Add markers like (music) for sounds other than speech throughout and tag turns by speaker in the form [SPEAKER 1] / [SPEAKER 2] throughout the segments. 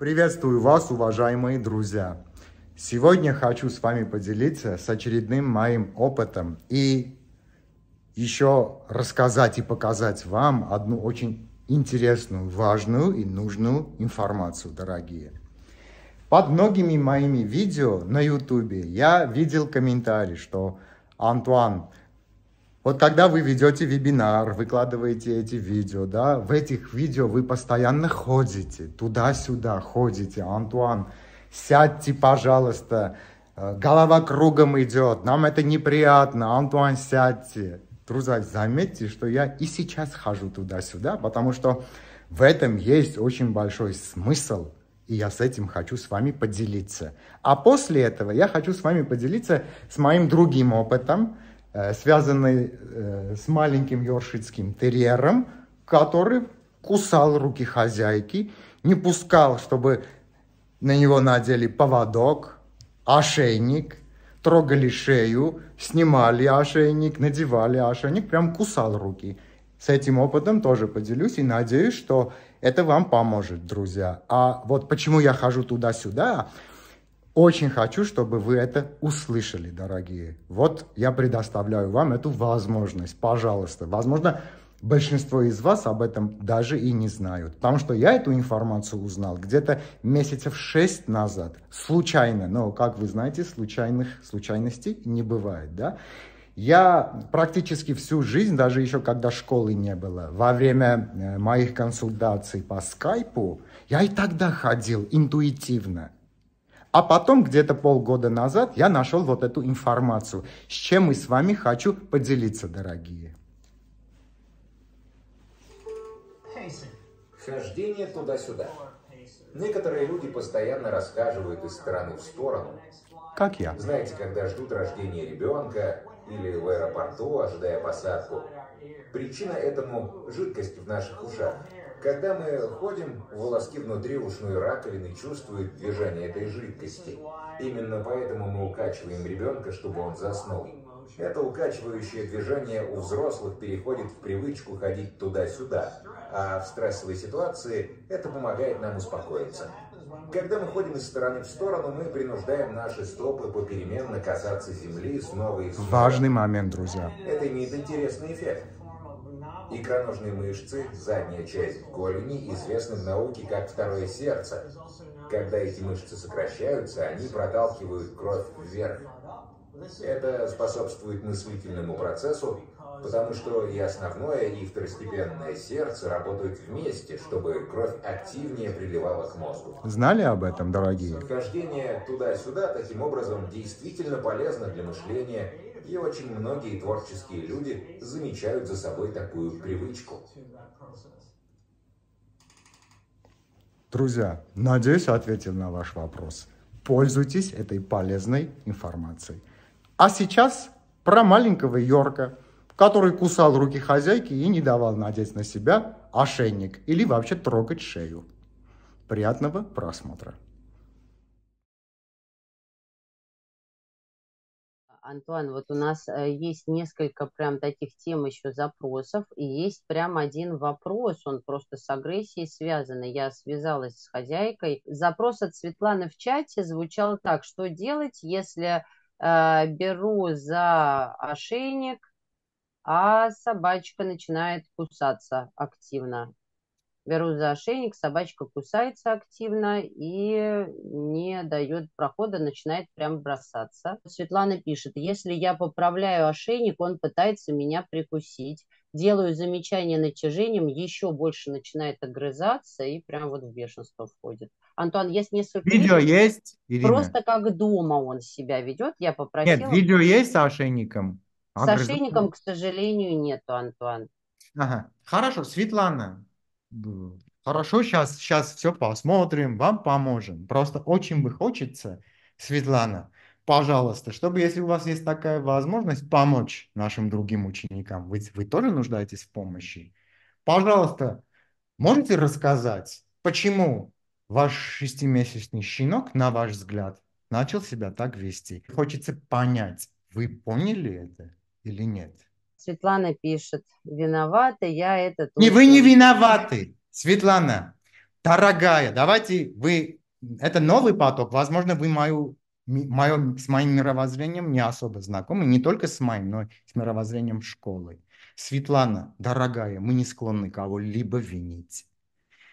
[SPEAKER 1] Приветствую вас, уважаемые друзья! Сегодня хочу с вами поделиться с очередным моим опытом и еще рассказать и показать вам одну очень интересную, важную и нужную информацию, дорогие. Под многими моими видео на YouTube я видел комментарий, что «Антуан, вот когда вы ведете вебинар, выкладываете эти видео, да, в этих видео вы постоянно ходите, туда-сюда ходите. Антуан, сядьте, пожалуйста, э, голова кругом идет, нам это неприятно, Антуан, сядьте. Друзья, заметьте, что я и сейчас хожу туда-сюда, потому что в этом есть очень большой смысл, и я с этим хочу с вами поделиться. А после этого я хочу с вами поделиться с моим другим опытом, Э, связанный э, с маленьким йоршицким терьером, который кусал руки хозяйки, не пускал, чтобы на него надели поводок, ошейник, трогали шею, снимали ошейник, надевали ошейник, прям кусал руки. С этим опытом тоже поделюсь и надеюсь, что это вам поможет, друзья. А вот почему я хожу туда-сюда, очень хочу, чтобы вы это услышали, дорогие. Вот я предоставляю вам эту возможность, пожалуйста. Возможно, большинство из вас об этом даже и не знают. Потому что я эту информацию узнал где-то месяцев шесть назад. Случайно. Но, как вы знаете, случайных случайностей не бывает, да? Я практически всю жизнь, даже еще когда школы не было, во время э, моих консультаций по скайпу, я и тогда ходил интуитивно. А потом, где-то полгода назад, я нашел вот эту информацию, с чем и с вами хочу поделиться, дорогие.
[SPEAKER 2] Хождение туда-сюда. Некоторые люди постоянно рассказывают из стороны в сторону. Как я? Знаете, когда ждут рождения ребенка или в аэропорту, ожидая посадку. Причина этому – жидкость в наших ушах. Когда мы ходим, волоски внутри ушной раковины чувствуют движение этой жидкости. Именно поэтому мы укачиваем ребенка, чтобы он заснул. Это укачивающее движение у взрослых переходит в привычку ходить туда-сюда, а в стрессовой ситуации это помогает нам успокоиться. Когда мы ходим из стороны в сторону, мы принуждаем наши стопы попеременно касаться земли снова и снова. Важный момент, друзья. Это имеет интересный эффект. Икроножные мышцы, задняя часть голени, известны в науке как второе сердце. Когда эти мышцы сокращаются, они проталкивают кровь вверх. Это способствует мыслительному процессу, потому что и основное, и второстепенное сердце работают вместе, чтобы кровь активнее приливала к мозгу.
[SPEAKER 1] Знали об этом, дорогие?
[SPEAKER 2] Хождение туда-сюда таким образом действительно полезно для мышления и очень многие творческие люди замечают за собой такую привычку.
[SPEAKER 1] Друзья, надеюсь, ответил на ваш вопрос. Пользуйтесь этой полезной информацией. А сейчас про маленького Йорка, который кусал руки хозяйки и не давал надеть на себя ошейник или вообще трогать шею. Приятного просмотра!
[SPEAKER 3] Антуан, вот у нас э, есть несколько прям таких тем еще запросов, и есть прям один вопрос, он просто с агрессией связан, я связалась с хозяйкой. Запрос от Светланы в чате звучал так, что делать, если э, беру за ошейник, а собачка начинает кусаться активно берут за ошейник, собачка кусается активно и не дает прохода, начинает прям бросаться. Светлана пишет, если я поправляю ошейник, он пытается меня прикусить. Делаю замечание натяжением, еще больше начинает огрызаться и прям вот в бешенство входит. Антон, есть несколько... Видео
[SPEAKER 1] есть, Ирина? Просто
[SPEAKER 3] как дома он себя ведет, я попросила... Нет, видео
[SPEAKER 1] есть с ошейником? А с ошейником, к
[SPEAKER 3] сожалению, нету, Антуан.
[SPEAKER 1] Ага. Хорошо, Светлана, хорошо, сейчас, сейчас все посмотрим, вам поможем. Просто очень бы хочется, Светлана, пожалуйста, чтобы, если у вас есть такая возможность, помочь нашим другим ученикам, вы, вы тоже нуждаетесь в помощи, пожалуйста, можете рассказать, почему ваш шестимесячный щенок, на ваш взгляд, начал себя так вести? Хочется понять, вы поняли это или нет?
[SPEAKER 3] Светлана пишет, виновата я это... Не, вы не виноваты,
[SPEAKER 1] Светлана. Дорогая, давайте вы... Это новый поток. Возможно, вы мою, мою, с моим мировоззрением не особо знакомы. Не только с моим, но и с мировоззрением школы. Светлана, дорогая, мы не склонны кого-либо винить.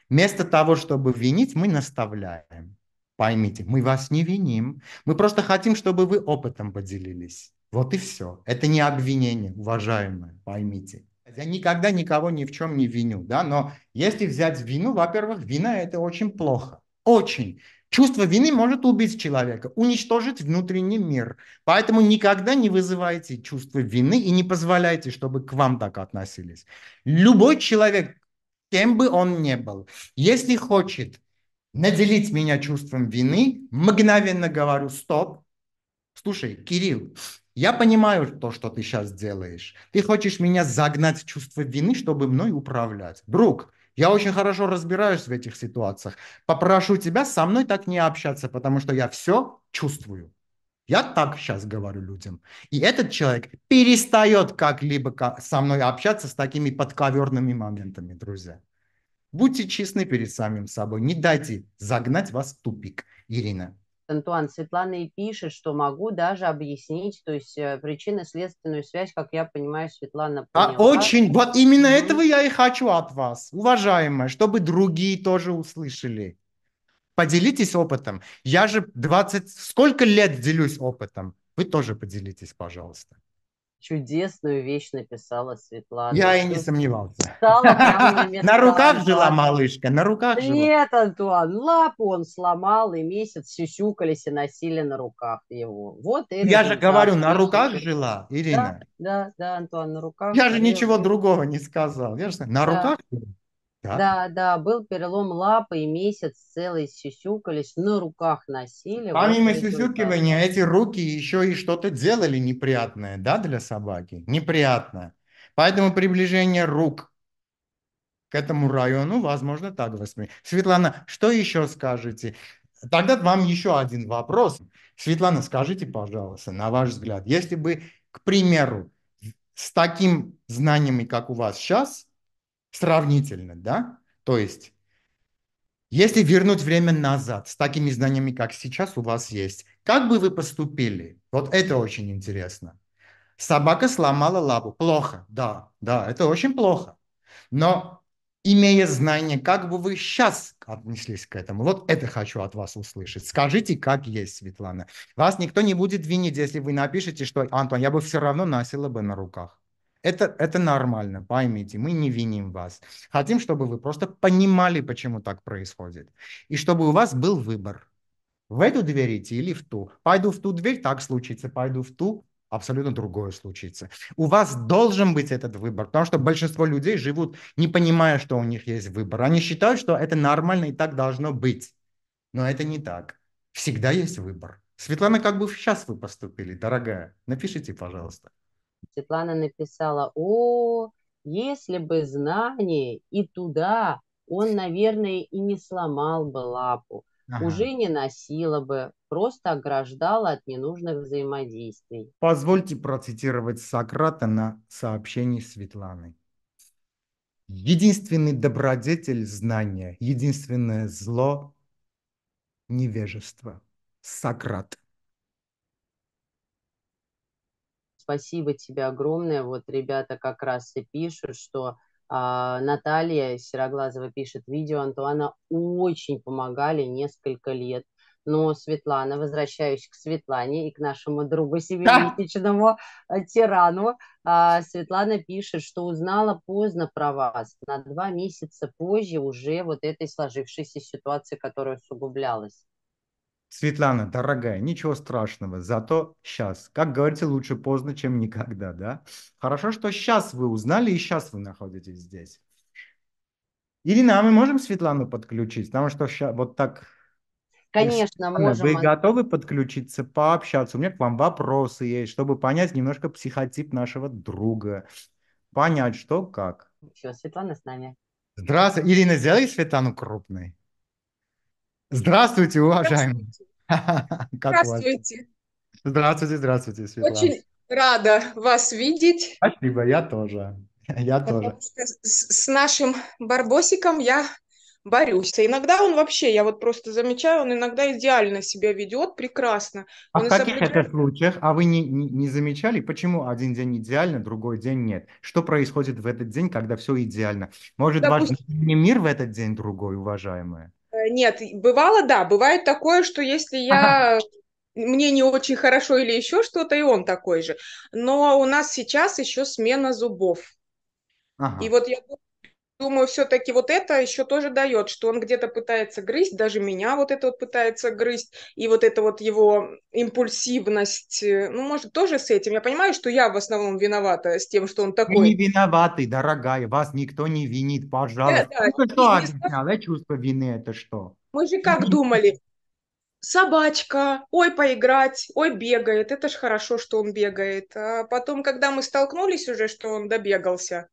[SPEAKER 1] Вместо того, чтобы винить, мы наставляем. Поймите, мы вас не виним. Мы просто хотим, чтобы вы опытом поделились. Вот и все. Это не обвинение, уважаемые, поймите. Я никогда никого ни в чем не виню, да, но если взять вину, во-первых, вина – это очень плохо. Очень. Чувство вины может убить человека, уничтожить внутренний мир. Поэтому никогда не вызывайте чувство вины и не позволяйте, чтобы к вам так относились. Любой человек, кем бы он ни был, если хочет наделить меня чувством вины, мгновенно говорю «стоп». Слушай, Кирилл, я понимаю то, что ты сейчас делаешь. Ты хочешь меня загнать в чувство вины, чтобы мной управлять. Друг, я очень хорошо разбираюсь в этих ситуациях. Попрошу тебя со мной так не общаться, потому что я все чувствую. Я так сейчас говорю людям. И этот человек перестает как-либо со мной общаться с такими подковерными моментами, друзья. Будьте честны перед самим собой. Не дайте загнать вас в тупик, Ирина.
[SPEAKER 3] Антуан Светлана и пишет, что могу даже объяснить, то есть э, причинно-следственную связь, как я понимаю, Светлана а поняла. А очень, вот
[SPEAKER 1] именно mm-hmm. этого я и хочу от вас, уважаемая, чтобы другие тоже услышали. Поделитесь опытом. Я же 20, сколько лет делюсь опытом? Вы тоже поделитесь, пожалуйста
[SPEAKER 3] чудесную вещь написала Светлана. Я и не
[SPEAKER 1] сомневался. (laughs)
[SPEAKER 3] На, руках
[SPEAKER 1] жила малышка, на руках жила.
[SPEAKER 3] Нет, Антуан, лапу он сломал, и месяц сюсюкались и носили на руках его. Вот Я же говорю, на
[SPEAKER 1] руках жила, Ирина.
[SPEAKER 3] Да, да, да, Антуан, на руках. Я же ничего
[SPEAKER 1] другого не сказал. Я же на руках жила. Да?
[SPEAKER 3] да, был перелом лапы и месяц целый сюсюкались, на руках носили. Помимо вот сюсюкивания, эти руки
[SPEAKER 1] еще и что-то делали неприятное, да, для собаки? Неприятное. Поэтому приближение рук к этому району, возможно, так воспринимать. Светлана, что еще скажете? Тогда вам еще один вопрос. Светлана, скажите, пожалуйста, на ваш взгляд, если бы, к примеру, с таким знаниями, как у вас сейчас, сравнительно, да? То есть, если вернуть время назад с такими знаниями, как сейчас у вас есть, как бы вы поступили? Вот это очень интересно. Собака сломала лапу. Плохо, да, да, это очень плохо. Но имея знания, как бы вы сейчас отнеслись к этому? Вот это хочу от вас услышать. Скажите, как есть, Светлана. Вас никто не будет винить, если вы напишете, что, Антон, я бы все равно носила бы на руках. Это, это нормально, поймите, мы не виним вас. Хотим, чтобы вы просто понимали, почему так происходит. И чтобы у вас был выбор. В эту дверь идти или в ту. Пойду в ту дверь, так случится. Пойду в ту, абсолютно другое случится. У вас должен быть этот выбор, потому что большинство людей живут, не понимая, что у них есть выбор. Они считают, что это нормально и так должно быть. Но это не так. Всегда есть выбор. Светлана, как бы сейчас вы поступили, дорогая? Напишите, пожалуйста.
[SPEAKER 3] Светлана написала, о, если бы знание и туда, он, наверное, и не сломал бы лапу, ага. уже не носила бы, просто ограждала от ненужных взаимодействий.
[SPEAKER 1] Позвольте процитировать Сократа на сообщении Светланы. Единственный добродетель – знания, единственное зло – невежество. Сократ.
[SPEAKER 3] спасибо тебе огромное. Вот ребята как раз и пишут, что а, Наталья Сероглазова пишет, видео Антуана очень помогали несколько лет. Но Светлана, возвращаюсь к Светлане и к нашему другу семилетичному (laughs) да. Э, тирану, а, Светлана пишет, что узнала поздно про вас, на два месяца позже уже вот этой сложившейся ситуации, которая усугублялась.
[SPEAKER 1] Светлана, дорогая, ничего страшного, зато сейчас. Как говорится, лучше поздно, чем никогда, да? Хорошо, что сейчас вы узнали и сейчас вы находитесь здесь. Ирина, а мы можем Светлану подключить? Потому что ща, вот так...
[SPEAKER 3] Конечно, Светлана, можем. Вы
[SPEAKER 1] готовы подключиться, пообщаться? У меня к вам вопросы есть, чтобы понять немножко психотип нашего друга. Понять, что как.
[SPEAKER 3] Все, Светлана с нами.
[SPEAKER 1] Здравствуйте, Ирина, сделай Светлану крупной. Здравствуйте, уважаемые. Здравствуйте. Здравствуйте, здравствуйте, Светлана. Очень
[SPEAKER 4] рада вас видеть.
[SPEAKER 1] Спасибо, я тоже. Я тоже.
[SPEAKER 4] С нашим барбосиком я борюсь. А иногда он вообще, я вот просто замечаю, он иногда идеально себя ведет, прекрасно. А он в каких изобретает...
[SPEAKER 1] это случаях? А вы не, не, не замечали, почему один день идеально, другой день нет? Что происходит в этот день, когда все идеально? Может, Допустим... ваш мир в этот день другой, уважаемые?
[SPEAKER 4] Нет, бывало, да, бывает такое, что если я ага мне не очень хорошо или еще что-то, и он такой же. Но у нас сейчас еще смена зубов. Ага. И вот я думаю, думаю, все-таки вот это еще тоже дает, что он где-то пытается грызть, даже меня вот это вот пытается грызть, и вот это вот его импульсивность, э, ну, может, тоже с этим. Я понимаю, что я в основном виновата с тем, что он такой. Вы не
[SPEAKER 1] виноваты, дорогая, вас никто не винит, пожалуйста. Да, да. Вы что объяснял? А чувство вины, это что?
[SPEAKER 4] Мы же как думали, собачка, ой, поиграть, ой, бегает, это ж хорошо, что он бегает. А потом, когда мы столкнулись уже, что он добегался,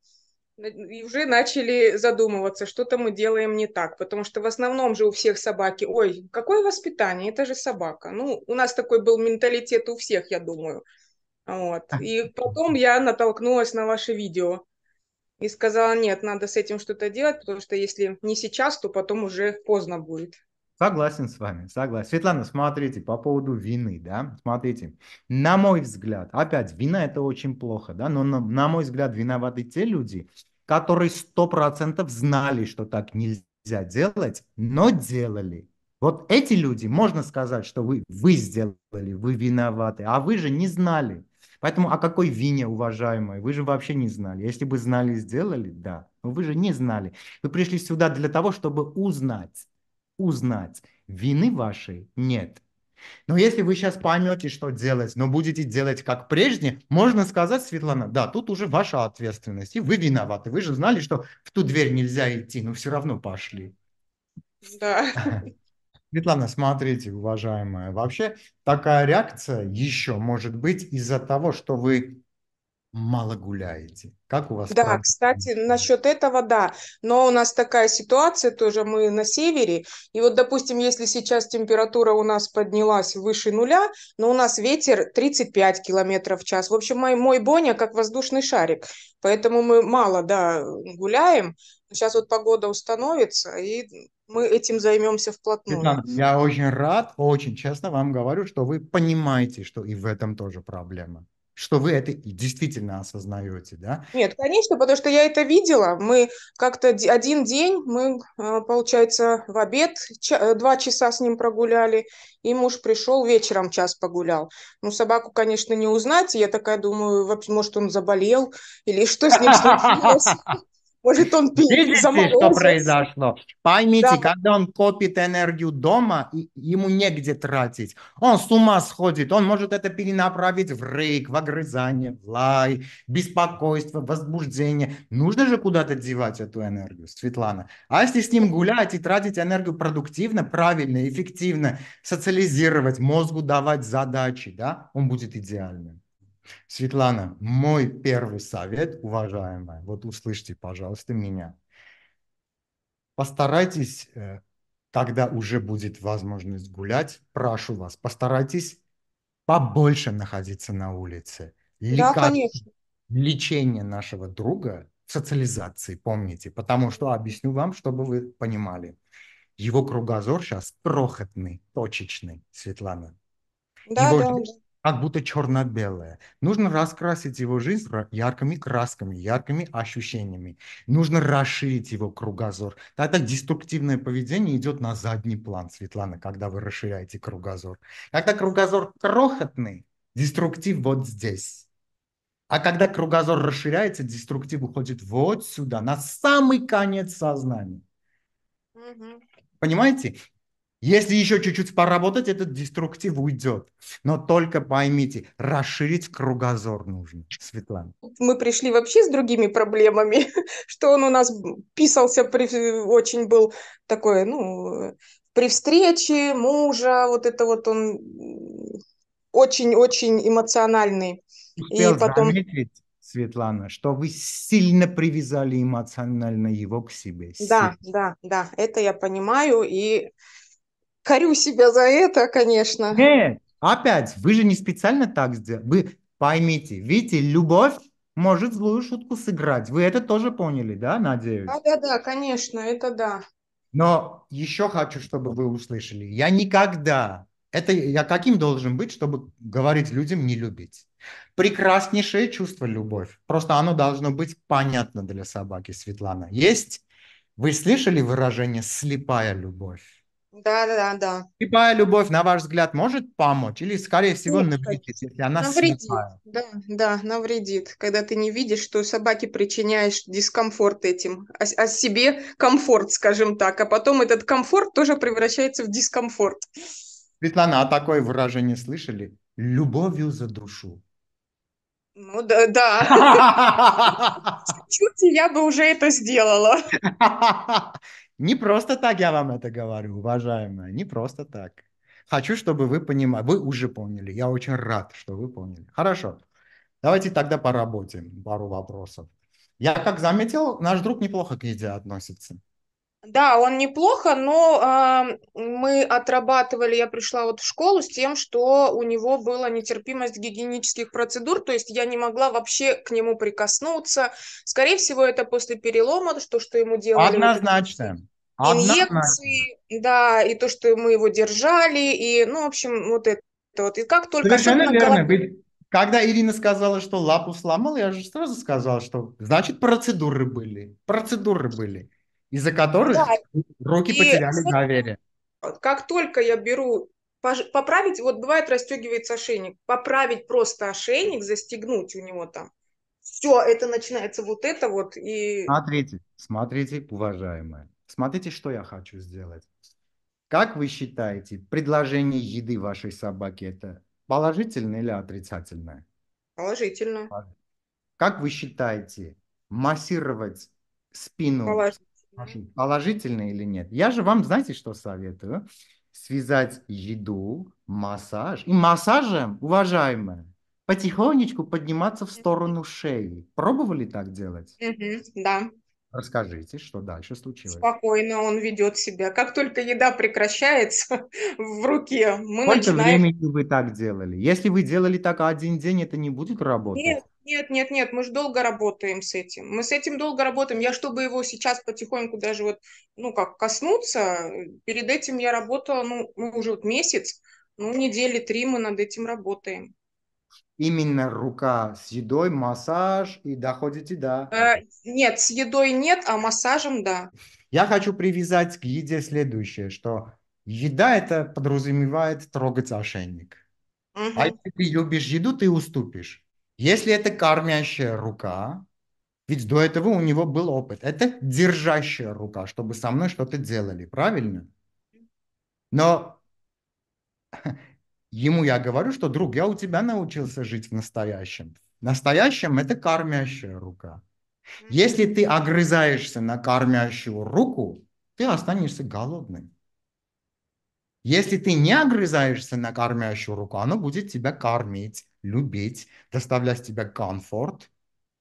[SPEAKER 4] и уже начали задумываться, что-то мы делаем не так, потому что в основном же у всех собаки, ой, какое воспитание, это же собака. Ну, у нас такой был менталитет у всех, я думаю. Вот. И потом я натолкнулась на ваше видео и сказала, нет, надо с этим что-то делать, потому что если не сейчас, то потом уже поздно будет.
[SPEAKER 1] Согласен с вами, согласен. Светлана, смотрите, по поводу вины, да, смотрите, на мой взгляд, опять, вина это очень плохо, да, но на, на мой взгляд виноваты те люди, которые сто процентов знали, что так нельзя делать, но делали. Вот эти люди, можно сказать, что вы, вы сделали, вы виноваты, а вы же не знали. Поэтому о какой вине, уважаемые, вы же вообще не знали. Если бы знали, сделали, да, но вы же не знали. Вы пришли сюда для того, чтобы узнать узнать, вины вашей нет. Но если вы сейчас поймете, что делать, но будете делать как прежде, можно сказать, Светлана, да, тут уже ваша ответственность, и вы виноваты. Вы же знали, что в ту дверь нельзя идти, но все равно пошли.
[SPEAKER 4] Да.
[SPEAKER 1] (laughs) Светлана, смотрите, уважаемая, вообще такая реакция еще может быть из-за того, что вы мало гуляете. Как у вас? Да, там?
[SPEAKER 4] кстати, насчет этого, да. Но у нас такая ситуация тоже, мы на севере, и вот, допустим, если сейчас температура у нас поднялась выше нуля, но у нас ветер 35 километров в час. В общем, мой, мой Боня как воздушный шарик, поэтому мы мало, да, гуляем. Сейчас вот погода установится, и мы этим займемся вплотную. Светлана,
[SPEAKER 1] я очень рад, очень честно вам говорю, что вы понимаете, что и в этом тоже проблема что вы это действительно осознаете, да?
[SPEAKER 4] Нет, конечно, потому что я это видела. Мы как-то один день, мы, а, получается, в обед э, два часа с ним прогуляли, и муж пришел вечером час погулял. Ну, собаку, конечно, не узнать. Я такая думаю, может, он заболел или что с ним случилось. (laughs)
[SPEAKER 1] Может, он Видите, что произошло? Поймите, да. когда он копит энергию дома, ему негде тратить. Он с ума сходит, он может это перенаправить в рейк, в огрызание, в лай, беспокойство, возбуждение. Нужно же куда-то девать эту энергию, Светлана. А если с ним гулять и тратить энергию продуктивно, правильно, эффективно, социализировать, мозгу давать задачи, да, он будет идеальным. Светлана, мой первый совет, уважаемая, вот услышьте, пожалуйста, меня. Постарайтесь, когда э, уже будет возможность гулять, прошу вас, постарайтесь побольше находиться на улице. Лека... Да, Лечение нашего друга в социализации, помните, потому что объясню вам, чтобы вы понимали. Его кругозор сейчас крохотный, точечный, Светлана.
[SPEAKER 4] Да, Его да, да
[SPEAKER 1] как будто черно-белое. Нужно раскрасить его жизнь яркими красками, яркими ощущениями. Нужно расширить его кругозор. Тогда деструктивное поведение идет на задний план, Светлана, когда вы расширяете кругозор. Когда кругозор крохотный, деструктив вот здесь. А когда кругозор расширяется, деструктив уходит вот сюда, на самый конец сознания. Понимаете? Если еще чуть-чуть поработать, этот деструктив уйдет. Но только поймите, расширить кругозор нужно, Светлана.
[SPEAKER 4] Мы пришли вообще с другими проблемами, (laughs) что он у нас писался, при, очень был такой, ну, при встрече мужа, вот это вот он очень-очень эмоциональный.
[SPEAKER 1] Успел И потом... заметить, Светлана, что вы сильно привязали эмоционально его к себе. Сильно. Да,
[SPEAKER 4] да, да, это я понимаю. И корю себя за это, конечно. Нет,
[SPEAKER 1] опять, вы же не специально так сделали. Вы поймите, видите, любовь может злую шутку сыграть. Вы это тоже поняли, да, надеюсь?
[SPEAKER 4] Да-да-да, конечно, это да.
[SPEAKER 1] Но еще хочу, чтобы вы услышали. Я никогда... Это я каким должен быть, чтобы говорить людям не любить? Прекраснейшее чувство любовь. Просто оно должно быть понятно для собаки, Светлана. Есть? Вы слышали выражение «слепая любовь»?
[SPEAKER 4] Да, да, да.
[SPEAKER 1] Слепая любовь, на ваш взгляд, может помочь или, скорее всего, Нет, навредит, если она навредит,
[SPEAKER 4] Да, да, навредит, когда ты не видишь, что собаке причиняешь дискомфорт этим, а, а себе комфорт, скажем так, а потом этот комфорт тоже превращается в дискомфорт.
[SPEAKER 1] Светлана, а такое выражение слышали? Любовью за душу.
[SPEAKER 4] Ну да, да. (laughs)
[SPEAKER 1] Чуть я бы уже это сделала. (laughs) Не просто так я вам это говорю, уважаемые. не просто так. Хочу, чтобы вы понимали, вы уже поняли, я очень рад, что вы поняли. Хорошо, давайте тогда по работе пару вопросов. Я как заметил, наш друг неплохо к еде относится.
[SPEAKER 4] Да, он неплохо, но э, мы отрабатывали, я пришла вот в школу с тем, что у него была нетерпимость гигиенических процедур, то есть я не могла вообще к нему прикоснуться. Скорее всего, это после перелома, то, что ему делали.
[SPEAKER 1] Однозначно. Инъекции, Однозначно.
[SPEAKER 4] да, и то, что мы его держали, и, ну, в общем, вот это вот. И как только... Совершенно верно.
[SPEAKER 1] Голов... Когда Ирина сказала, что лапу сломал, я же сразу сказал, что значит процедуры были. Процедуры были из-за которых да. руки и потеряли с... доверие.
[SPEAKER 4] Как только я беру поправить, вот бывает расстегивается ошейник, поправить просто ошейник, застегнуть у него там. Все, это начинается вот это вот и...
[SPEAKER 1] Смотрите, смотрите, уважаемые, смотрите, что я хочу сделать. Как вы считаете, предложение еды вашей собаке это положительное или отрицательное?
[SPEAKER 4] Положительное.
[SPEAKER 1] Как вы считаете, массировать спину Положительно положительно или нет. Я же вам, знаете, что советую? Связать еду, массаж. И массажем, уважаемые, потихонечку подниматься в сторону шеи. Пробовали так делать? да. Расскажите, что дальше случилось.
[SPEAKER 4] Спокойно он ведет себя. Как только еда прекращается (laughs) в руке, мы Сколько начинаем... времени
[SPEAKER 1] вы так делали? Если вы делали так а один день, это не будет работать?
[SPEAKER 4] Нет, нет, нет, нет, мы же долго работаем с этим. Мы с этим долго работаем. Я, чтобы его сейчас потихоньку даже вот, ну, как коснуться, перед этим я работала, ну, уже вот месяц, ну, недели три мы над этим работаем.
[SPEAKER 1] Именно рука с едой, массаж и доходите, да.
[SPEAKER 4] Э, нет, с едой нет, а массажем да.
[SPEAKER 1] Я хочу привязать к еде следующее, что еда это подразумевает трогать ошейник.
[SPEAKER 4] Угу.
[SPEAKER 3] А
[SPEAKER 1] если ты любишь еду, ты уступишь. Если это кормящая рука, ведь до этого у него был опыт. Это держащая рука, чтобы со мной что-то делали, правильно? Но (laughs) ему я говорю, что, друг, я у тебя научился жить в настоящем. настоящем – это кормящая рука. Если ты огрызаешься на кормящую руку, ты останешься голодным. Если ты не огрызаешься на кормящую руку, она будет тебя кормить любить, доставлять тебе комфорт,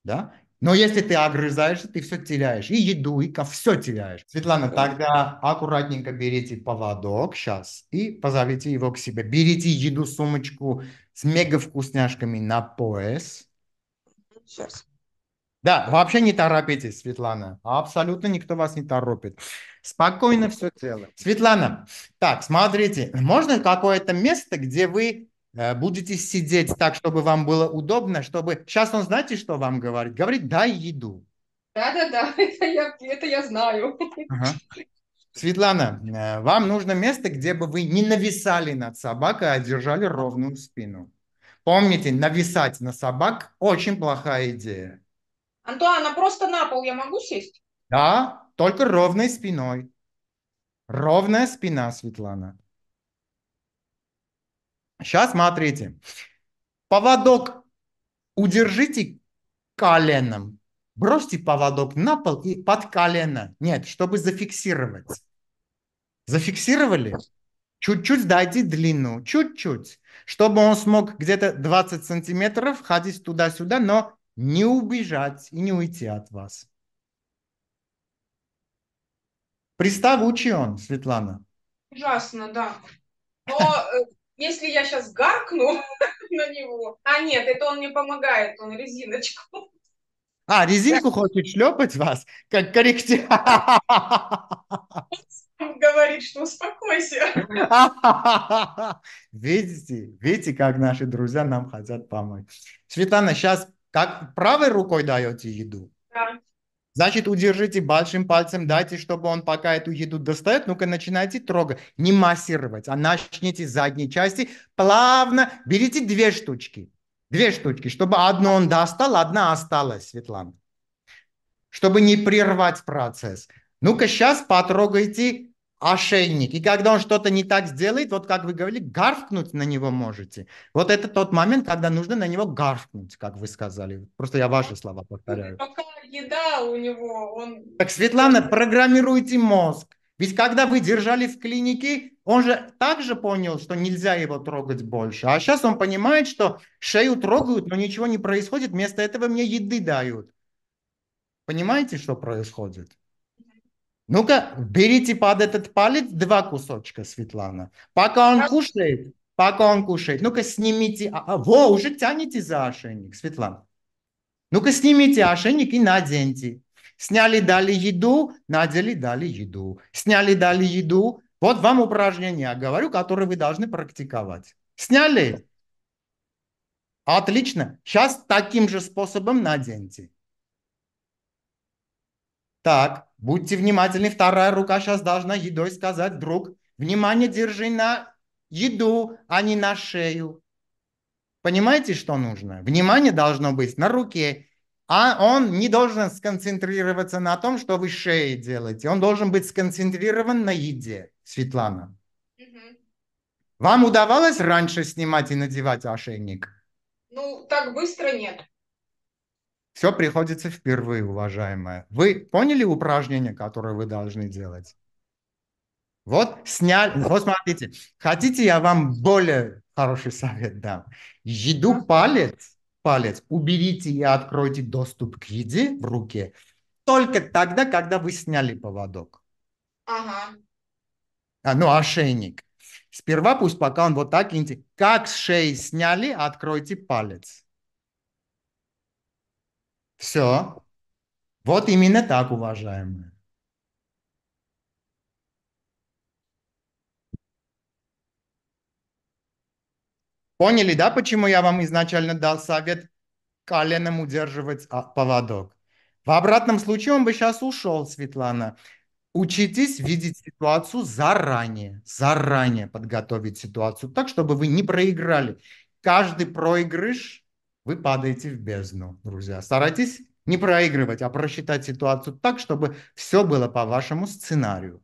[SPEAKER 1] да? Но если ты огрызаешься, ты все теряешь. И еду, и ко все теряешь. Светлана, тогда аккуратненько берите поводок сейчас и позовите его к себе. Берите еду, сумочку с мега вкусняшками на пояс. Сейчас. Да, вообще не торопитесь, Светлана. Абсолютно никто вас не торопит. Спокойно все дело. Светлана, так, смотрите, можно какое-то место, где вы Э, будете сидеть так, чтобы вам было удобно, чтобы... Сейчас он, знаете, что вам говорит? Говорит, дай еду.
[SPEAKER 4] Да-да-да, (laughs) это я, это я знаю.
[SPEAKER 1] Ага. Светлана, э, вам нужно место, где бы вы не нависали над собакой, а держали ровную спину. Помните, нависать на собак – очень плохая идея.
[SPEAKER 4] Антуан, а просто на пол я могу сесть?
[SPEAKER 1] Да, только ровной спиной. Ровная спина, Светлана. Сейчас смотрите. Поводок удержите коленом. Бросьте поводок на пол и под колено. Нет, чтобы зафиксировать. Зафиксировали? Чуть-чуть дайте длину, чуть-чуть, чтобы он смог где-то 20 сантиметров ходить туда-сюда, но не убежать и не уйти от вас. Приставучий он, Светлана.
[SPEAKER 4] Ужасно, да. (laughs) Но э, если я сейчас гаркну (laughs) на него... А нет, это он не помогает, он резиночку.
[SPEAKER 1] А, резинку хочет шлепать вас, как корректив.
[SPEAKER 4] Говорит, что успокойся.
[SPEAKER 1] (laughs) Видите, видите, как наши друзья нам хотят помочь. Светлана, сейчас как правой рукой даете еду? Да. Значит, удержите большим пальцем, дайте, чтобы он пока эту еду достает. Ну-ка, начинайте трогать. Не массировать, а начните с задней части. Плавно берите две штучки. Две штучки, чтобы одно он достал, одна осталась, Светлана. Чтобы не прервать процесс. Ну-ка, сейчас потрогайте ошейник. И когда он что-то не так сделает, вот как вы говорили, гарфкнуть на него можете. Вот это тот момент, когда нужно на него гарфкнуть, как вы сказали. Просто я ваши слова повторяю. Ну, пока
[SPEAKER 4] еда у него, он...
[SPEAKER 1] Так, Светлана, программируйте мозг. Ведь когда вы держали в клинике, он же также понял, что нельзя его трогать больше. А сейчас он понимает, что шею трогают, но ничего не происходит. Вместо этого мне еды дают. Понимаете, что происходит? Ну-ка, берите под этот палец два кусочка, Светлана. Пока он кушает, пока он кушает. Ну-ка, снимите. А, а, во, уже тянете за ошейник, Светлана. Ну-ка, снимите ошейник и наденьте. Сняли, дали еду, надели, дали еду. Сняли, дали еду. Вот вам упражнение, говорю, которое вы должны практиковать. Сняли? Отлично. Сейчас таким же способом наденьте. Так, будьте внимательны, вторая рука сейчас должна едой сказать, друг, внимание держи на еду, а не на шею. Понимаете, что нужно? Внимание должно быть на руке, а он не должен сконцентрироваться на том, что вы шеей делаете. Он должен быть сконцентрирован на еде, Светлана. Вам удавалось раньше снимать и надевать ошейник?
[SPEAKER 4] Ну, так быстро нет.
[SPEAKER 1] Все приходится впервые, уважаемая. Вы поняли упражнение, которое вы должны делать? Вот сняли, ну вот смотрите, хотите, я вам более хороший совет дам. Еду палец, палец уберите и откройте доступ к еде в руке только тогда, когда вы сняли поводок. Ага. А, ну, ошейник. Сперва пусть пока он вот так, как с шеи сняли, откройте палец. Все. Вот именно так, уважаемые. Поняли, да, почему я вам изначально дал совет коленом удерживать а, поводок? В обратном случае он бы сейчас ушел, Светлана. Учитесь видеть ситуацию заранее, заранее подготовить ситуацию так, чтобы вы не проиграли. Каждый проигрыш вы падаете в бездну, друзья. Старайтесь не проигрывать, а просчитать ситуацию так, чтобы все было по вашему сценарию.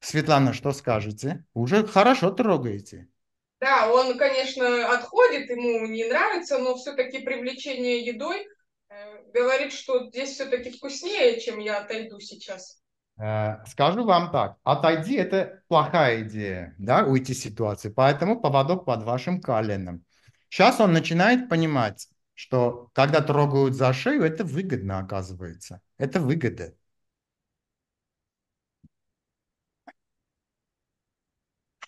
[SPEAKER 1] Светлана, что скажете? Уже хорошо трогаете.
[SPEAKER 4] Да, он, конечно, отходит, ему не нравится, но все-таки привлечение едой э, говорит, что здесь все-таки вкуснее, чем я отойду сейчас.
[SPEAKER 1] Э, скажу вам так, отойди – это плохая идея, да, уйти из ситуации, поэтому поводок под вашим коленом. Сейчас он начинает понимать, что когда трогают за шею, это выгодно оказывается, это выгода.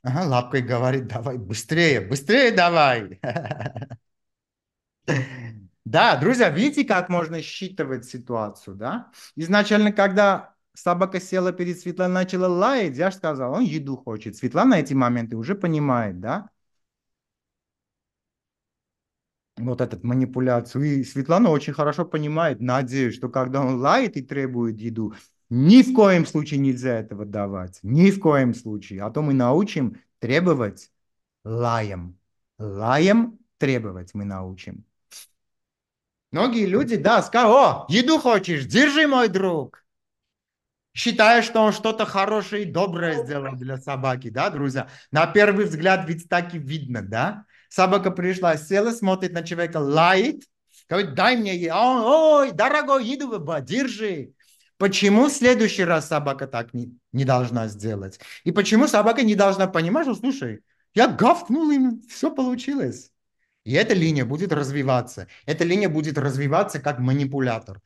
[SPEAKER 1] Ага, лапкой говорит, давай быстрее, быстрее давай. (laughs) Да, друзья, видите, как можно считывать ситуацию, да? Изначально, когда Собака села перед Светланой, начала лаять. Я же сказал, он еду хочет. Светлана эти моменты уже понимает, да? Вот этот манипуляцию. И Светлана очень хорошо понимает, надеюсь, что когда он лает и требует еду, ни в коем случае нельзя этого давать. Ни в коем случае. А то мы научим требовать лаем. Лаем требовать мы научим. Многие люди, да, скажут, о, еду хочешь, держи, мой друг считая, что он что-то хорошее и доброе ну, сделал для собаки, да, друзья? На первый взгляд ведь так и видно, да? Собака пришла, села, смотрит на человека, лает, говорит, дай мне, ей. а он, ой, дорогой, иду, баба, держи. Почему в следующий раз собака так не, не должна сделать? И почему собака не должна понимать, что, слушай, я гавкнул, им, все получилось. И эта линия будет развиваться. Эта линия будет развиваться как манипулятор.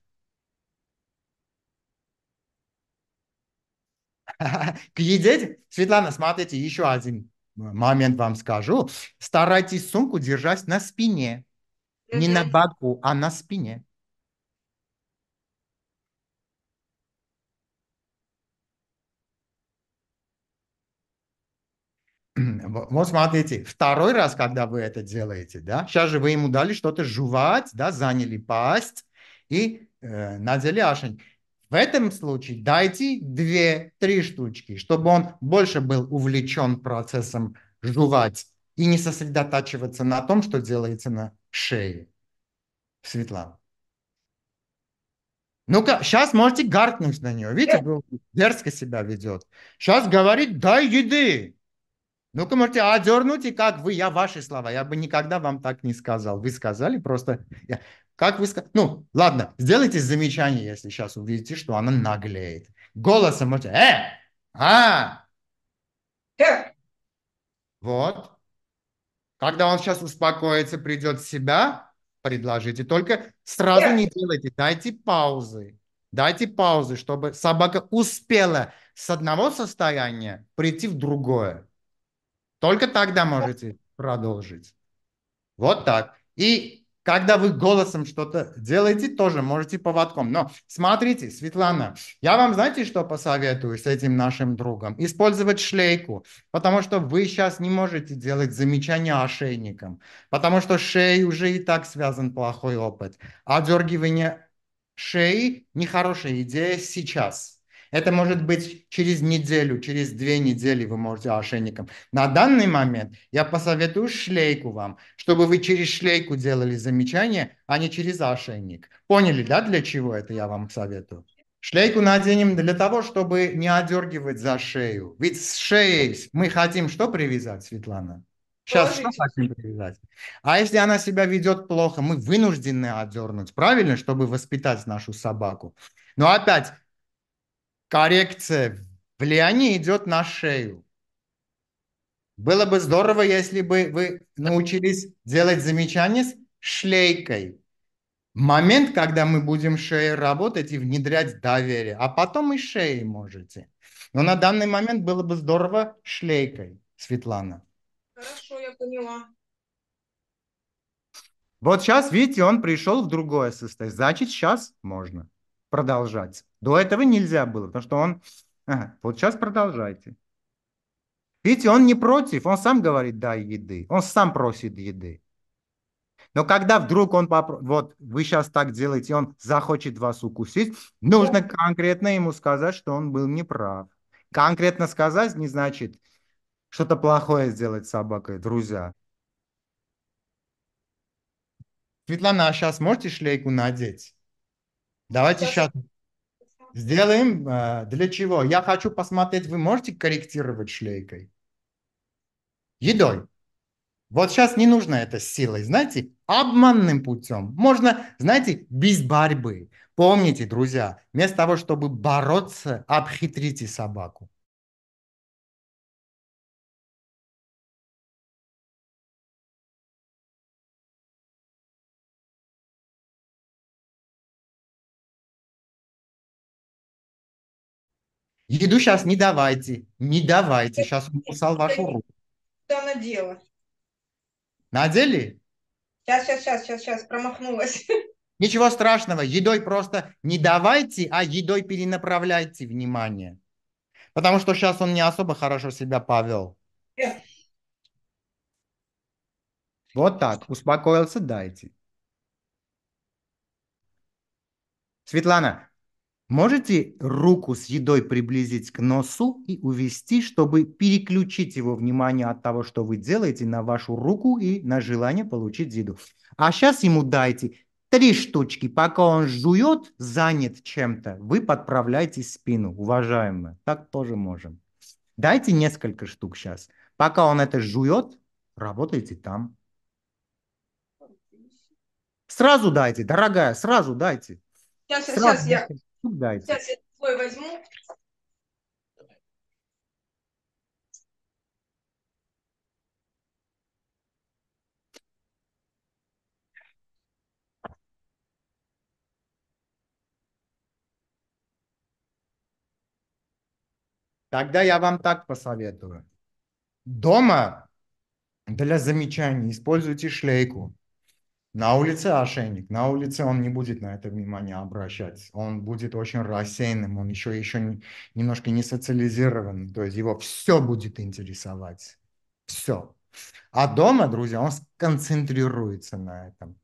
[SPEAKER 1] (laughs) к еде. Светлана, смотрите, еще один момент вам скажу. Старайтесь сумку держать на спине. Не на боку, а на спине. (clears throat) Вот смотрите, второй раз, когда вы это делаете, да, сейчас же вы ему дали что-то жевать, да, заняли пасть и э, надели ашень. В этом случае дайте две-три штучки, чтобы он больше был увлечен процессом жевать и не сосредотачиваться на том, что делается на шее. Светлана. Ну-ка, сейчас можете гаркнуть на нее. Видите, э! дерзко себя ведет. Сейчас говорит, дай еды. Ну-ка, можете одернуть, и как вы, я ваши слова, я бы никогда вам так не сказал. Вы сказали просто, как вы скажете? Ну, ладно, сделайте замечание, если сейчас увидите, что она наглеет. Голосом можете, э, а, э. Вот. Когда он сейчас успокоится, придет в себя, предложите. Только сразу э! не делайте, дайте паузы. Дайте паузы, чтобы собака успела с одного состояния прийти в другое. Только тогда можете продолжить. Вот так. И когда вы голосом что-то делаете, тоже можете поводком. Но смотрите, Светлана, я вам, знаете, что посоветую с этим нашим другом? Использовать шлейку, потому что вы сейчас не можете делать замечания ошейником, потому что шеей уже и так связан плохой опыт. Одергивание шеи – нехорошая идея сейчас – это может быть через неделю, через две недели вы можете ошейником. На данный момент я посоветую шлейку вам, чтобы вы через шлейку делали замечания, а не через ошейник. Поняли, да, для чего это я вам советую? Шлейку наденем для того, чтобы не одергивать за шею. Ведь с шеей мы хотим что привязать, Светлана? Сейчас что хотим привязать? А если она себя ведет плохо, мы вынуждены одернуть, правильно, чтобы воспитать нашу собаку. Но опять, коррекция влияния идет на шею. Было бы здорово, если бы вы научились делать замечания с шлейкой. Момент, когда мы будем шеей работать и внедрять доверие, а потом и шеей можете. Но на данный момент было бы здорово шлейкой, Светлана.
[SPEAKER 4] Хорошо, я поняла.
[SPEAKER 1] Вот сейчас, видите, он пришел в другое состояние. Значит, сейчас можно продолжать. До этого нельзя было, потому что он... Ага, вот сейчас продолжайте. Видите, он не против, он сам говорит да еды», он сам просит еды. Но когда вдруг он попро... вот вы сейчас так делаете, он захочет вас укусить, нужно конкретно ему сказать, что он был неправ. Конкретно сказать не значит что-то плохое сделать с собакой, друзья. Светлана, а сейчас можете шлейку надеть? Давайте сейчас сделаем. Э, для чего? Я хочу посмотреть, вы можете корректировать шлейкой? Едой. Вот сейчас не нужно это силой, знаете, обманным путем. Можно, знаете, без борьбы. Помните, друзья, вместо того, чтобы бороться, обхитрите собаку. Еду сейчас не давайте, не давайте. Сейчас он кусал вашу руку.
[SPEAKER 4] Что она делала?
[SPEAKER 1] Надели?
[SPEAKER 4] Сейчас, сейчас, сейчас, сейчас, сейчас, промахнулась.
[SPEAKER 1] (laughs) Ничего страшного, едой просто не давайте, а едой перенаправляйте внимание. Потому что сейчас он не особо хорошо себя повел. Э. Вот так, успокоился, дайте. Светлана, Можете руку с едой приблизить к носу и увести, чтобы переключить его внимание от того, что вы делаете, на вашу руку и на желание получить еду. А сейчас ему дайте три штучки. Пока он жует, занят чем-то, вы подправляете спину, уважаемые. Так тоже можем. Дайте несколько штук сейчас. Пока он это жует, работайте там. Сразу дайте, дорогая, сразу дайте.
[SPEAKER 4] Сейчас, сразу сейчас, я... Ну, Дайте. Сейчас я твой возьму.
[SPEAKER 1] Тогда я вам так посоветую. Дома для замечаний используйте шлейку. На улице ошейник, на улице он не будет на это внимание обращать. Он будет очень рассеянным, он еще, еще не, немножко не социализирован. То есть его все будет интересовать. Все. А дома, друзья, он сконцентрируется на этом.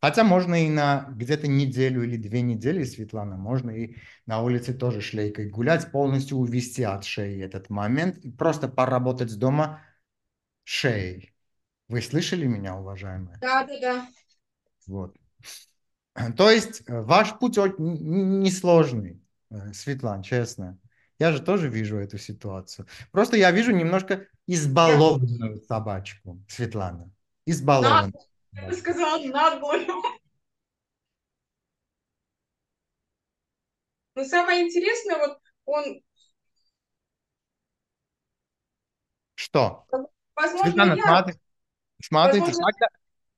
[SPEAKER 1] Хотя можно и на где-то неделю или две недели, Светлана, можно и на улице тоже шлейкой гулять, полностью увести от шеи этот момент и просто поработать с дома шеей. Вы слышали меня, уважаемые?
[SPEAKER 4] Да, да, да.
[SPEAKER 1] Вот. (sniffs) То есть э, ваш путь очень несложный, э, Светлан, честно. Я же тоже вижу эту ситуацию. Просто я вижу немножко избалованную собачку, Светлана. Избалованную. Над, я бы
[SPEAKER 4] сказала, наглую. Но самое интересное, вот он... Что? Возможно, Светлана, я... смотри,
[SPEAKER 1] смотри. Возможно...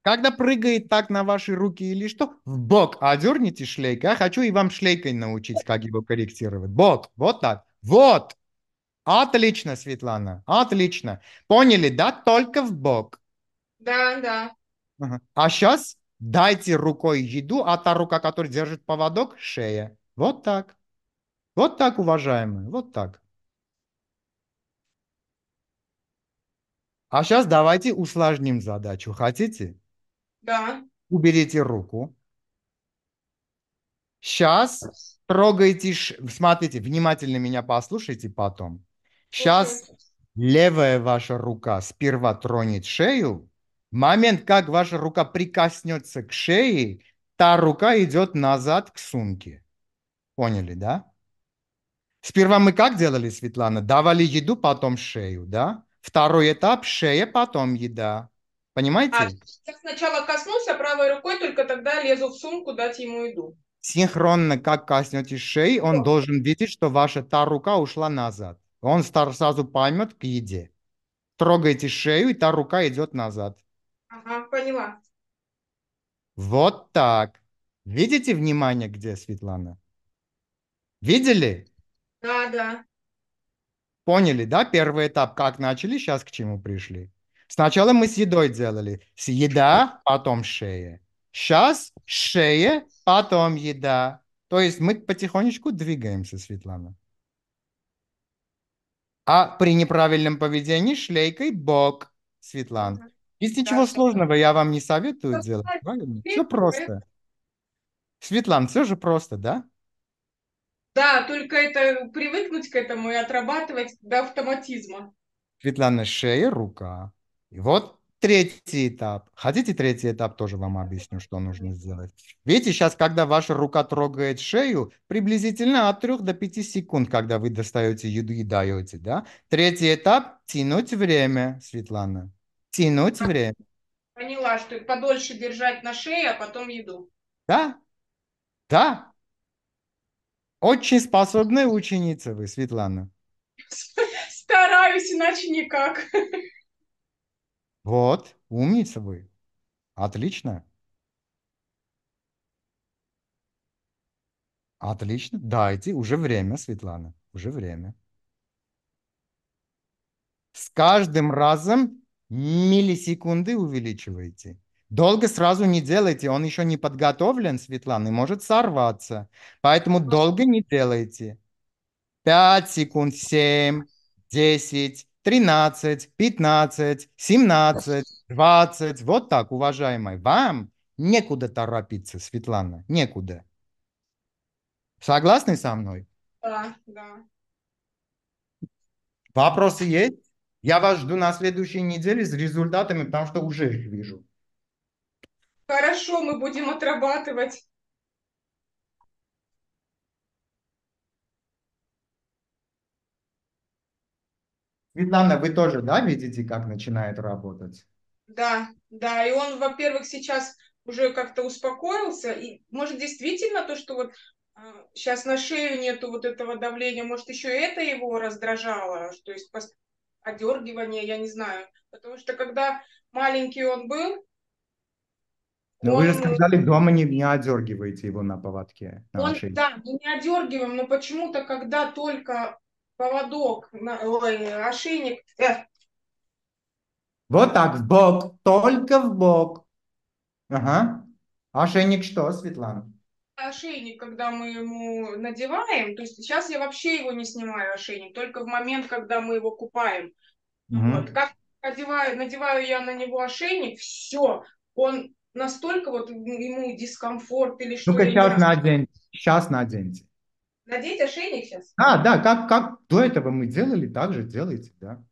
[SPEAKER 1] Когда прыгает так на ваши руки или что, в бок одерните шлейкой. Я хочу и вам шлейкой научить, как его корректировать. Бок, вот так, вот. Отлично, Светлана, отлично. Поняли, да? Только в бок. Да, да. А сейчас дайте рукой еду, а та рука, которая держит поводок, шея. Вот так. Вот так, уважаемые, вот так. А сейчас давайте усложним задачу. Хотите? Да. Уберите руку. Сейчас трогайте, смотрите, внимательно меня послушайте потом. Сейчас левая ваша рука сперва тронет шею. момент, как ваша рука прикоснется к шее, та рука идет назад к сумке. Поняли, да? Сперва мы как делали, Светлана? Давали еду, потом шею, да? Второй этап – шея, потом еда. Понимаете? А, я
[SPEAKER 4] сначала коснусь, а правой рукой только тогда лезу в сумку, дать ему еду.
[SPEAKER 1] Синхронно, как коснетесь шеи, он да. должен видеть, что ваша та рука ушла назад. Он стар сразу поймет к еде. Трогаете шею, и та рука идет назад.
[SPEAKER 4] Ага, поняла.
[SPEAKER 1] Вот так. Видите внимание, где Светлана? Видели?
[SPEAKER 4] Да, да.
[SPEAKER 1] Поняли, да, первый этап, как начали, сейчас к чему пришли? Сначала мы с едой делали. С еда, потом шея. Сейчас шея, потом еда. То есть мы потихонечку двигаемся, Светлана. А при неправильном поведении шлейкой бок, Светлана. Здесь ничего сложного я вам не советую делать. Правильно? Все просто. Светлана, все же просто, да?
[SPEAKER 4] Да, только это привыкнуть к этому и отрабатывать до автоматизма.
[SPEAKER 1] Светлана, шея, рука. И вот третий этап. Хотите третий этап, тоже вам объясню, что нужно сделать. Видите, сейчас, когда ваша рука трогает шею, приблизительно от 3 до 5 секунд, когда вы достаете еду и даете, да? Третий этап – тянуть время, Светлана. Тянуть время.
[SPEAKER 4] Поняла, что подольше держать на шее, а потом еду.
[SPEAKER 1] Да, да. Очень способная ученица вы, Светлана.
[SPEAKER 4] (laughs) Стараюсь, иначе никак. (laughs)
[SPEAKER 1] Вот, умница вы. Отлично. Отлично. Дайте. Уже время, Светлана. Уже время. С каждым разом миллисекунды увеличиваете. Долго сразу не делайте, он еще не подготовлен, Светлана, и может сорваться. Поэтому долго не делайте. 5 секунд, 7, 10, 13, 15, 17, 20. Вот так, уважаемые. Вам некуда торопиться, Светлана, некуда. Согласны со мной?
[SPEAKER 4] Да, да.
[SPEAKER 1] Вопросы есть? Я вас жду на следующей неделе с результатами, потому что уже их вижу.
[SPEAKER 4] Хорошо, мы будем отрабатывать.
[SPEAKER 1] Светлана, вы тоже, да, видите, как начинает работать?
[SPEAKER 4] Да, да, и он, во-первых, сейчас уже как-то успокоился, и, может, действительно то, что вот сейчас а, на шею нету вот этого давления, может, еще это его раздражало, то есть одергивание, я не знаю, потому что когда маленький он был, но он, вы же сказали,
[SPEAKER 1] дома не, не одергиваете его на поводке. На он, шее. да,
[SPEAKER 4] мы не одергиваем, но почему-то, когда только поводок, ой, ошейник. Э.
[SPEAKER 1] Вот так, в бок, только в бок. Ага. А ошейник что, Светлана?
[SPEAKER 4] Ошейник, когда мы ему надеваем, то есть сейчас я вообще его не снимаю, ошейник, только в момент, когда мы его купаем.
[SPEAKER 1] Угу. Вот как
[SPEAKER 4] одеваю, надеваю я на него ошейник, все, он настолько вот ему дискомфорт или что-то. Ну-ка сейчас
[SPEAKER 1] наденьте, сейчас наденьте.
[SPEAKER 4] Надеть ошейник сейчас? А, да, как, как
[SPEAKER 1] до этого мы делали, так же делайте, да.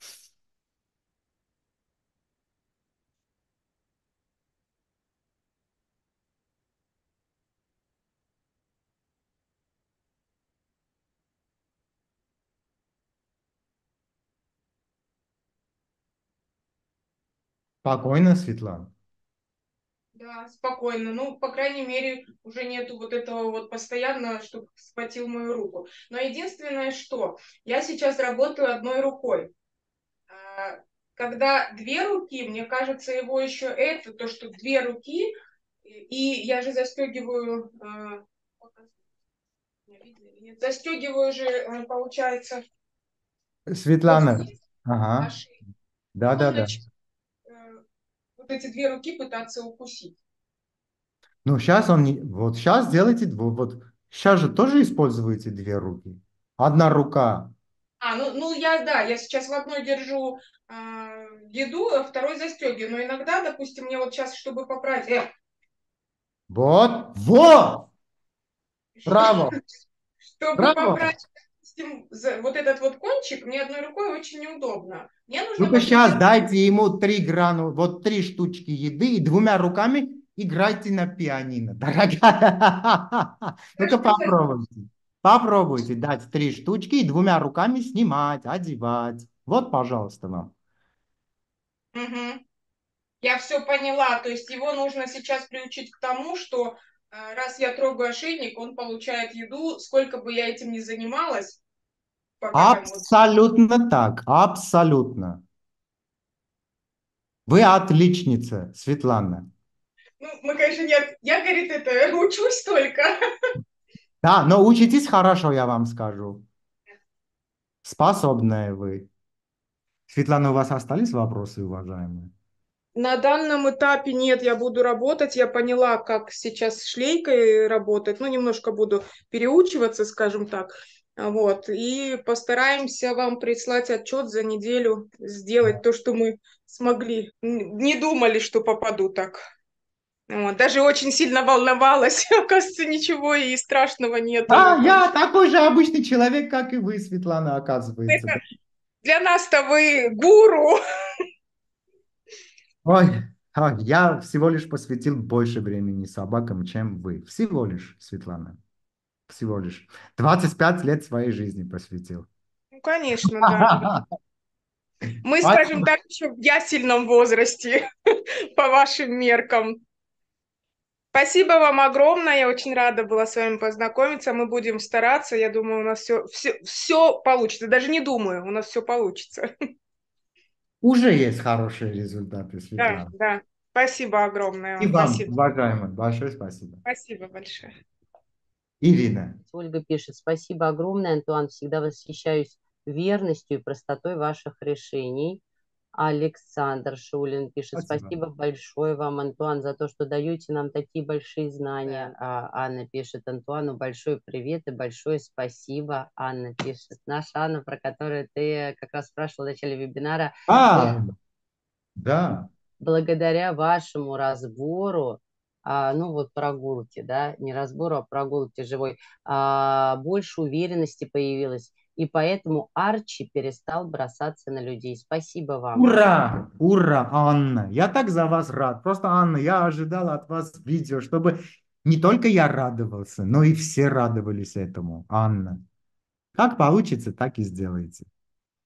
[SPEAKER 1] Спокойно, Светлана.
[SPEAKER 4] Да, спокойно. Ну, по крайней мере, уже нету вот этого вот постоянно, чтобы схватил мою руку. Но единственное, что я сейчас работаю одной рукой. А, когда две руки, мне кажется, его еще это, то, что две руки, и я же застегиваю, а, застегиваю же, а, получается...
[SPEAKER 1] Светлана, ага. Да, да, да
[SPEAKER 4] эти две руки пытаться укусить.
[SPEAKER 1] Ну, сейчас он, не... вот сейчас делайте, вот сейчас же тоже используете две руки. Одна рука.
[SPEAKER 4] А, ну, ну я, да, я сейчас в одной держу э, еду, а второй застеги. Но иногда, допустим, мне вот сейчас, чтобы поправить... Э.
[SPEAKER 1] Вот, вот! Браво! (laughs)
[SPEAKER 4] Чтобы Браво! поправить допустим, за вот этот вот кончик мне одной рукой очень неудобно. Мне
[SPEAKER 1] нужно... Ну-ка сейчас дайте ему три грану, вот три штучки еды и двумя руками играйте на пианино, дорогая. только (laughs) попробуйте. Попробуйте дать три штучки и двумя руками снимать, одевать. Вот, пожалуйста, вам.
[SPEAKER 4] Угу. Я все поняла. То есть его нужно сейчас приучить к тому, что а, раз я трогаю ошейник, он получает еду, сколько бы я этим ни занималась,
[SPEAKER 1] Абсолютно так, абсолютно. Вы ну. отличница, Светлана.
[SPEAKER 4] Ну, мы, конечно, нет, Я, говорит, это, (laughs) учусь только.
[SPEAKER 1] Да, но учитесь хорошо, я вам скажу. Способная вы. Светлана, у вас остались вопросы, уважаемые?
[SPEAKER 4] На данном этапе нет, я буду работать. Я поняла, как сейчас шлейкой работать. Ну, немножко буду переучиваться, скажем так. Вот, и постараемся вам прислать отчет за неделю, сделать то, что мы смогли. Не думали, что попаду так. Вот. Даже очень сильно волновалась. (laughs) Оказывается, ничего и страшного нет. А, я
[SPEAKER 1] такой же обычный человек, как и вы, Светлана, оказывается. для
[SPEAKER 4] нас-то вы гуру.
[SPEAKER 1] Ой, я всего лишь посвятил больше времени собакам, чем вы. Всего лишь, Светлана всего лишь. 25 лет своей жизни посвятил.
[SPEAKER 4] Ну, конечно, да. (laughs) Мы, скажем так, еще в ясельном возрасте, (laughs) по вашим меркам. Спасибо вам огромное, я очень рада была с вами познакомиться, мы будем стараться, я думаю, у нас все, все, все получится, даже не думаю, у нас все получится. (laughs)
[SPEAKER 1] Уже есть хорошие результаты, Да,
[SPEAKER 4] да, спасибо огромное. Вам. И вам, спасибо.
[SPEAKER 1] уважаемый, большое спасибо.
[SPEAKER 4] Спасибо большое. Ирина. Ольга
[SPEAKER 3] пишет, спасибо огромное, Антуан, всегда восхищаюсь верностью и простотой ваших решений. Александр Шулин пишет, спасибо, спасибо большое вам, Антуан, за то, что даете нам такие большие знания. А, Анна пишет, Антуану большой привет и большое спасибо, Анна пишет. Наша Анна, про которую ты как раз спрашивал в начале вебинара.
[SPEAKER 1] А, да.
[SPEAKER 3] Благодаря вашему разбору а, ну вот прогулки, да, не разбору, а прогулки живой, а, больше уверенности появилось. И поэтому Арчи перестал бросаться на людей. Спасибо вам. Ура!
[SPEAKER 1] Ура, Анна! Я так за вас рад. Просто, Анна, я ожидал от вас видео, чтобы не только я радовался, но и все радовались этому. Анна, как получится, так и сделайте.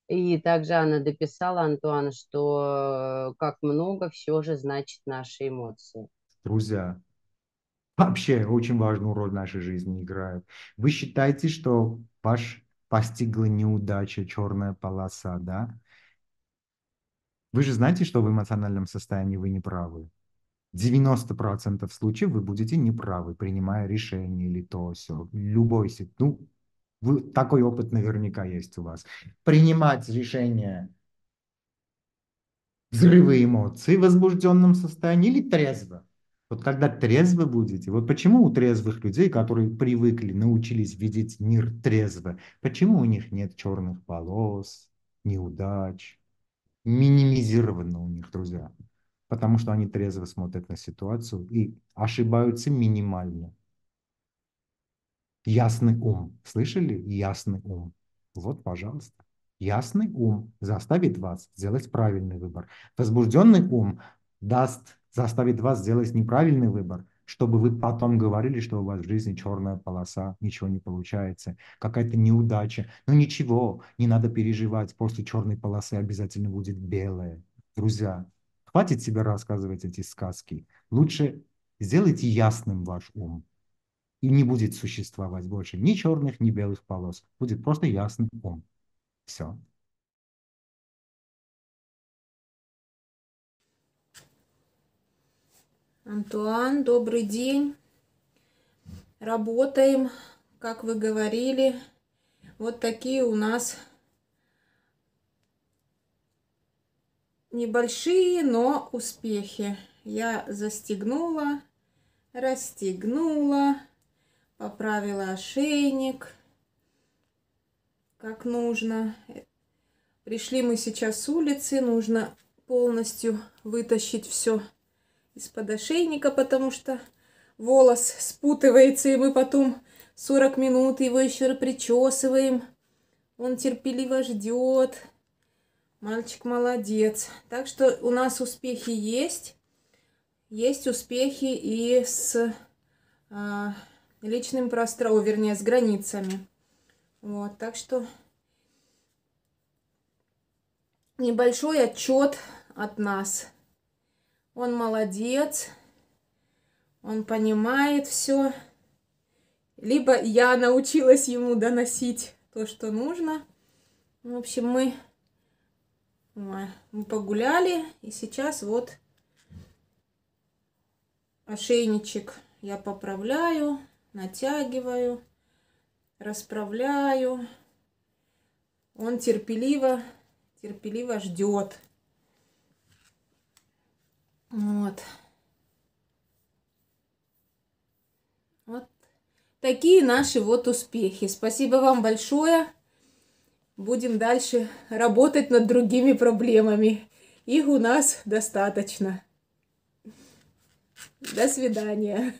[SPEAKER 3] И также Анна дописала, Антуан, что э, как много все же значит наши эмоции
[SPEAKER 1] друзья, вообще очень важную роль в нашей жизни играют. Вы считаете, что ваш постигла неудача, черная полоса, да? Вы же знаете, что в эмоциональном состоянии вы не правы. 90% случаев вы будете неправы, принимая решение или то, все. Любой, ну, вы, такой опыт наверняка есть у вас. Принимать решение взрывы эмоций в возбужденном состоянии или трезво – вот когда трезвы будете, вот почему у трезвых людей, которые привыкли, научились видеть мир трезво, почему у них нет черных полос, неудач, минимизировано у них, друзья? Потому что они трезво смотрят на ситуацию и ошибаются минимально. Ясный ум. Слышали? Ясный ум. Вот, пожалуйста. Ясный ум заставит вас сделать правильный выбор. Возбужденный ум даст заставит вас сделать неправильный выбор, чтобы вы потом говорили, что у вас в жизни черная полоса, ничего не получается, какая-то неудача. Ну ничего, не надо переживать, после черной полосы обязательно будет белая. Друзья, хватит себе рассказывать эти сказки. Лучше сделайте ясным ваш ум. И не будет существовать больше ни черных, ни белых полос. Будет просто ясный ум. Все.
[SPEAKER 4] Антуан, добрый день. Работаем, как вы говорили. Вот такие у нас небольшие, но успехи. Я застегнула, расстегнула, поправила ошейник, как нужно. Пришли мы сейчас с улицы, нужно полностью вытащить все из-под потому что волос спутывается, и мы потом 40 минут его еще причесываем. Он терпеливо ждет. Мальчик молодец. Так что у нас успехи есть. Есть успехи и с а, личным пространством, вернее, с границами. Вот, так что небольшой отчет от нас – он молодец, он понимает все. Либо я научилась ему доносить то, что нужно. В общем, мы, мы погуляли, и сейчас вот ошейничек я поправляю, натягиваю, расправляю. Он терпеливо, терпеливо ждет. Вот, Вот такие наши вот успехи. Спасибо вам большое. Будем дальше работать над другими проблемами. Их у нас достаточно. До свидания.